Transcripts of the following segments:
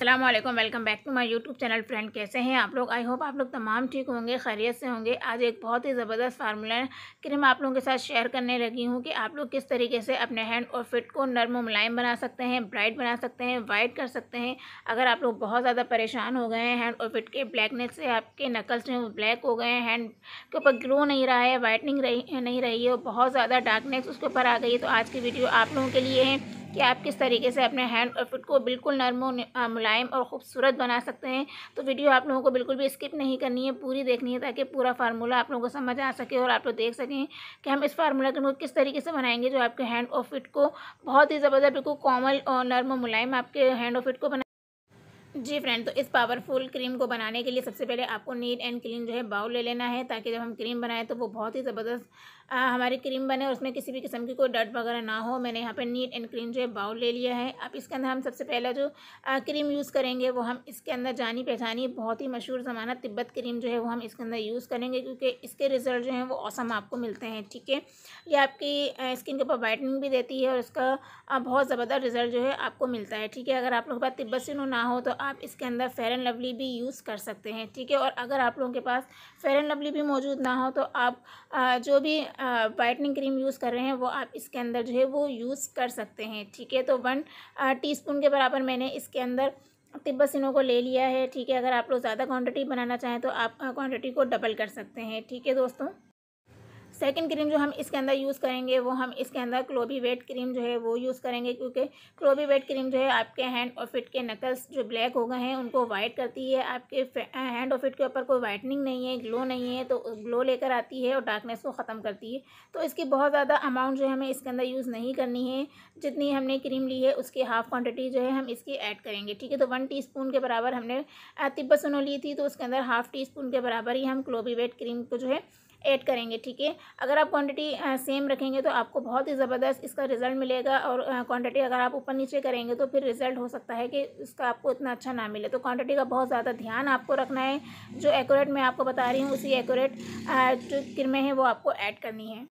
अस्सलाम वालेकुम welcome back to my YouTube channel friend कैसे हैं आप लोग आई होप आप लोग तमाम ठीक होंगे खैरियत से होंगे आज एक बहुत ही ज़बरदस्त फार्मूला कि मैं आप लोगों के साथ शेयर करने लगी हूँ कि आप लोग किस तरीके से अपने हैंड और फिट को नर्म मुलायम बना सकते हैं ब्राइट बना सकते हैं वाइट कर सकते हैं अगर आप लोग बहुत ज़्यादा परेशान हो गए हैं हैंड और फिट के ब्लैकनेस से आपके नकल्स हैं वो ब्लैक हो गए हैं हैंड के ऊपर ग्लो नहीं रहा है वाइटनिंग रही नहीं रही है बहुत ज़्यादा डार्कनेस उसके ऊपर आ गई है तो आज की वीडियो आप लोगों के लिए है कि आप किस तरीके से अपने हैंड और फिट को बिल्कुल नरम मुलायम और ख़ूबसूरत बना सकते हैं तो वीडियो आप लोगों को बिल्कुल भी स्किप नहीं करनी है पूरी देखनी है ताकि पूरा फार्मूला आप लोगों को समझ आ सके और आप लोग देख सकें कि हम इस फार्मूला को किस तरीके से बनाएंगे जो आपके हैंड और फिट को बहुत ही ज़बरदस्त बिल्कुल कॉमल और नरम मुलायम आपके हैंड और फिट को बना जी फ्रेंड तो इस पावरफुल क्रीम को बनाने के लिए सबसे पहले आपको नीट एंड क्लीन जो है बाउल ले लेना है ताकि जब हम क्रीम बनाएं तो वो बहुत ही ज़बरदस्त हमारी क्रीम बने और उसमें किसी भी किस्म की कोई डट वगैरह ना हो मैंने यहाँ पर नीट एंड क्लीन जो है बाउल ले लिया है अब इसके अंदर हम सबसे पहला जो क्रीम यूज़ करेंगे वो हम इसके अंदर जानी पहचानी बहुत ही मशहूर ज़माना तिब्बत क्रीम जो है वो हम इसके अंदर यूज़ करेंगे क्योंकि इसके रिज़ल्ट जो हैं वो औसम आपको मिलते हैं ठीक है ये आपकी स्किन के ऊपर वाइटनिंग भी देती है और इसका बहुत ज़बरदस्त रिज़ल्ट जो है आपको मिलता है ठीक है अगर आप लोगों के पास तिब्बत से ना हो तो आप इसके अंदर फेयर एंड लवली भी यूज़ कर सकते हैं ठीक है और अगर आप लोगों के पास फेयर एंड लवली भी मौजूद ना हो तो आप जो भी वाइटनिंग क्रीम यूज़ कर रहे हैं वो आप इसके अंदर जो है वो यूज़ कर सकते हैं ठीक है तो वन टीस्पून के बराबर मैंने इसके अंदर तिब्बसिनों को ले लिया है ठीक है अगर आप लोग ज़्यादा क्वांटिटी बनाना चाहें तो आप क्वांटिटी को डबल कर सकते हैं ठीक है दोस्तों सेकंड क्रीम जो हम इसके अंदर यूज़ करेंगे वो हम इसके अंदर क्लोबी वेट क्रीम जो है वो यूज़ करेंगे क्योंकि क्लोबी वेट क्रीम जो है आपके हैंड और फिट के नकल्स जो ब्लैक हो गए हैं उनको वाइट करती है आपके हैंड और फिट के ऊपर कोई वाइटनिंग नहीं है ग्लो नहीं है तो ग्लो लेकर आती है और डार्कनेस को ख़त्म करती है तो इसकी बहुत ज़्यादा अमाउंट जो है हमें इसके अंदर यूज़ नहीं करनी है जितनी हमने क्रीम ली है उसकी हाफ़ क्वान्टिटी जो है हम इसकी ऐड करेंगे ठीक है तो वन टी के बराबर हमने तिब्बत सुनो ली थी तो उसके अंदर हाफ़ टी स्पून के बराबर ही हम क्लोबी वेट क्रीम को जो है ऐड करेंगे ठीक है अगर आप क्वांटिटी सेम रखेंगे तो आपको बहुत ही ज़बरदस्त इसका रिज़ल्ट मिलेगा और क्वांटिटी अगर आप ऊपर नीचे करेंगे तो फिर रिज़ल्ट हो सकता है कि इसका आपको इतना अच्छा ना मिले तो क्वांटिटी का बहुत ज़्यादा ध्यान आपको रखना है जो एकोरेट मैं आपको बता रही हूँ उसी एकोरेट जो किरमें हैं वो आपको ऐड करनी है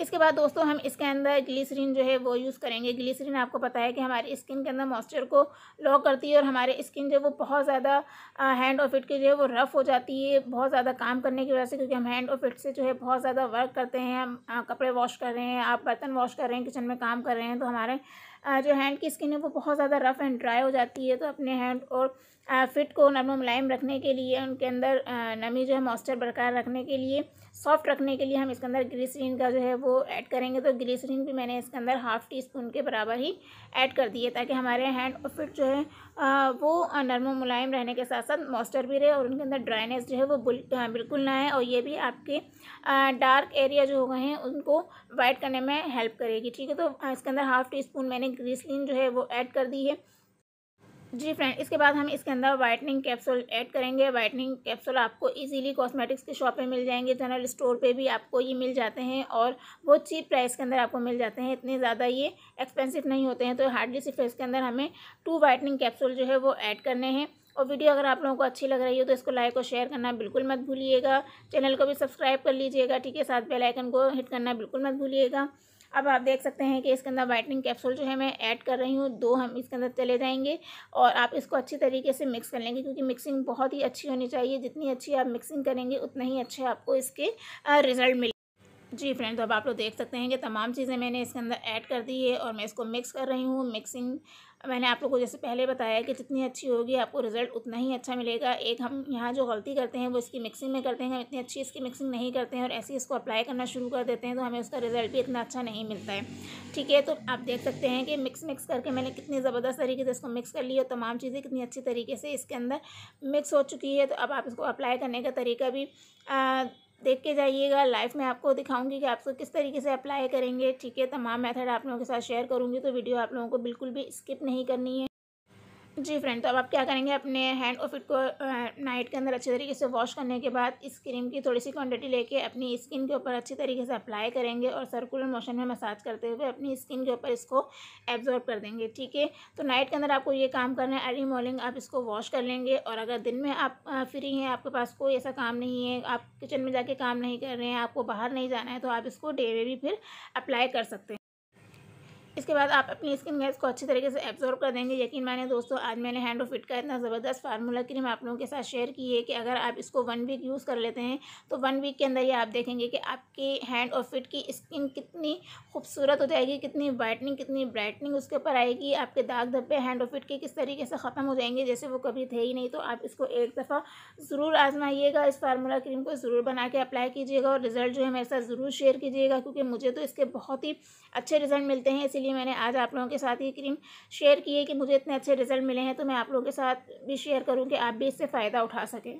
इसके बाद दोस्तों हम इसके अंदर ग्लिसरीन जो है वो यूज़ करेंगे ग्लिसरीन आपको पता है कि हमारी स्किन के अंदर मॉइस्चर को लॉक करती है और हमारे स्किन जो है वो बहुत ज़्यादा हैंड और फिट की जो है वो रफ़ हो जाती है बहुत ज़्यादा काम करने की वजह से क्योंकि हम हैंड और फिट से जो है बहुत ज़्यादा वर्क करते हैं हम कपड़े वॉश कर रहे हैं आप बर्तन वॉश कर रहे हैं किचन में काम कर रहे हैं तो हमारे जो हैंड की स्किन है वो बहुत ज़्यादा रफ़ एंड ड्राई हो जाती है तो अपने हैंड और फिट को नरम मुलायम रखने के लिए उनके अंदर नमी जो है मॉइस्चर बरकरार रखने के लिए सॉफ्ट रखने के लिए हम इसके अंदर ग्रीसरीन का जो है वो ऐड करेंगे तो ग्रीसरीन भी मैंने इसके अंदर हाफ़ टी स्पून के बराबर ही ऐड कर दिए ताकि हमारे हैंड और फिट जो है वो नरम मुलायम रहने के साथ साथ मॉइस्चर भी रहे और उनके अंदर ड्राइनेस जो है वो बिल्कुल ना आए और ये भी आपके डार्क एरिया जो हो गए हैं उनको वाइट करने में हेल्प करेगी ठीक है तो इसके अंदर हाफ़ टी स्पून मैंने मैंने ग्रीसलिन जो है वो ऐड कर दी है जी फ्रेंड इसके बाद हम इसके अंदर वाइटनिंग कैप्सूल ऐड करेंगे वाइटनिंग कैप्सूल आपको इजीली कॉस्मेटिक्स के शॉप पे मिल जाएंगे जनरल स्टोर पे भी आपको ये मिल जाते हैं और बहुत चीप प्राइस के अंदर आपको मिल जाते हैं इतने ज़्यादा ये एक्सपेंसिव नहीं होते हैं तो हार्डली सिर्फ इसके अंदर हमें टू वाइटनिंग कैप्सूल जो है वो ऐड करने हैं और वीडियो अगर आप लोगों को अच्छी लग रही हो तो इसको लाइक और शेयर करना बिल्कुल मत भूलिएगा चैनल को भी सब्सक्राइब कर लीजिएगा ठीक है साथ बेलाइकन को हिट करना बिल्कुल मत भूलिएगा अब आप देख सकते हैं कि इसके अंदर वाइटनिंग कैप्सूल जो है मैं ऐड कर रही हूँ दो हम इसके अंदर चले जाएंगे और आप इसको अच्छी तरीके से मिक्स कर लेंगे क्योंकि मिक्सिंग बहुत ही अच्छी होनी चाहिए जितनी अच्छी आप मिक्सिंग करेंगे उतना ही अच्छे आपको इसके रिज़ल्ट मिले जी फ्रेंड्स तो अब आप लोग देख सकते हैं कि तमाम चीज़ें मैंने इसके अंदर ऐड कर दी है और मैं इसको मिक्स कर रही हूँ मिक्सिंग मैंने आप लोगों को जैसे पहले बताया कि जितनी अच्छी होगी आपको रिजल्ट उतना ही अच्छा मिलेगा एक हम यहाँ जो गलती करते हैं वो इसकी मिक्सिंग में करते हैं हम इतनी अच्छी इसकी मिक्सिंग नहीं करते हैं और ऐसे इसको अप्लाई करना शुरू कर देते हैं तो हमें उसका रिजल्ट भी इतना अच्छा नहीं मिलता है ठीक है तो आप देख सकते हैं कि मिक्स मिक्स करके मैंने कितनी ज़बरदस्त तरीके से इसको मिक्स कर ली और तमाम चीज़ें कितनी अच्छी तरीके से इसके अंदर मिक्स हो चुकी है तो अब आप इसको अप्लाई करने का तरीका भी देख के जाइएगा लाइफ में आपको दिखाऊंगी कि आप सब किस तरीके से अप्लाई करेंगे ठीक है तमाम मेथड आप लोगों के साथ शेयर करूंगी तो वीडियो आप लोगों को बिल्कुल भी स्किप नहीं करनी है जी फ्रेंड तो अब आप क्या करेंगे अपने हैंड और फिट को नाइट के अंदर अच्छे तरीके से वॉश करने के बाद इस क्रीम की थोड़ी सी क्वांटिटी लेके अपनी स्किन के ऊपर अच्छे तरीके से अप्लाई करेंगे और सर्कुलर मोशन में मसाज करते हुए अपनी स्किन के ऊपर इसको एब्जॉर्ब कर देंगे ठीक है तो नाइट के अंदर आपको ये काम करना है अर्ली मॉर्निंग आप इसको वॉश कर लेंगे और अगर दिन में आप फ्री हैं आपके पास कोई ऐसा काम नहीं है आप किचन में जाके काम नहीं कर रहे हैं आपको बाहर नहीं जाना है तो आप इसको डे में भी फिर अप्लाई कर सकते हैं इसके बाद आप अपनी स्किन गैस को अच्छी तरीके से एब्जॉर्ब कर देंगे यकीन माने दोस्तों आज मैंने हैंड ऑफ फिट का इतना ज़बरदस्त फार्मूला क्रीम आप लोगों के साथ शेयर की है कि अगर आप इसको वन वीक यूज़ कर लेते हैं तो वन वीक के अंदर ही आप देखेंगे कि आपके हैंड ऑफ फिट की स्किन कितनी खूबसूरत हो जाएगी कितनी वाइटनिंग कितनी ब्राइटनिंग उसके ऊपर आएगी आपके दाग धब्बे हैंड ऑफ फिट के किस तरीके से ख़त्म हो जाएंगे जैसे वो कभी थे ही नहीं तो आप इसको एक दफ़ा ज़रूर आजमाइएगा इस फार्मूला क्रीम को ज़रूर बना के अप्लाई कीजिएगा और रिज़ल्ट जो है मेरे साथ ज़रूर शेयर कीजिएगा क्योंकि मुझे तो इसके बहुत ही अच्छे रिज़ल्ट मिलते हैं इसीलिए लिए मैंने आज आप लोगों के साथ ये क्रीम शेयर की है कि मुझे इतने अच्छे रिजल्ट मिले हैं तो मैं आप लोगों के साथ भी शेयर करूँ कि आप भी इससे फ़ायदा उठा सकें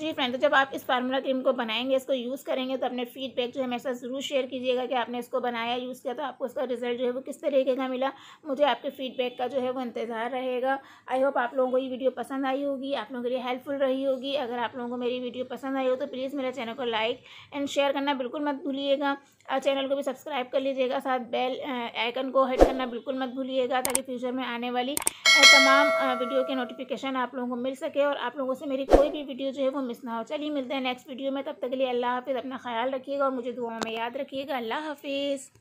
जी फ्रेंड तो जब आप इस फार्मूला क्रीम को बनाएंगे इसको यूज़ करेंगे तो अपने फीडबैक जो है मेरे साथ ज़रूर शेयर कीजिएगा कि आपने इसको बनाया यूज़ किया तो आपको इसका रिजल्ट जो है वो किस तरीके का मिला मुझे आपके फीडबैक का जो है वो इंतज़ार रहेगा आई होप आप लोगों को ये वीडियो पसंद आई होगी आप लोगों के लिए हेल्पफुल रही होगी अगर आप लोगों को मेरी वीडियो पसंद आई हो तो प्लीज़ मेरे चैनल को लाइक एंड शेयर करना बिल्कुल मत भूलिएगा चैनल को भी सब्सक्राइब कर लीजिएगा साथ बेल आइकन को हिट करना बिल्कुल मत भूलिएगा ताकि फ्यूचर में आने वाली तमाम वीडियो के नोटिफिकेशन आप लोगों को मिल सके और आप लोगों से मेरी कोई भी वीडियो जो है वो मिस ना हो चलिए मिलते हैं नेक्स्ट वीडियो में तब तक के लिए अल्लाह हाफिज़ अपना ख्याल रखिएगा और मुझे दुआओं में याद रखिएगा अल्लाह हाफिज़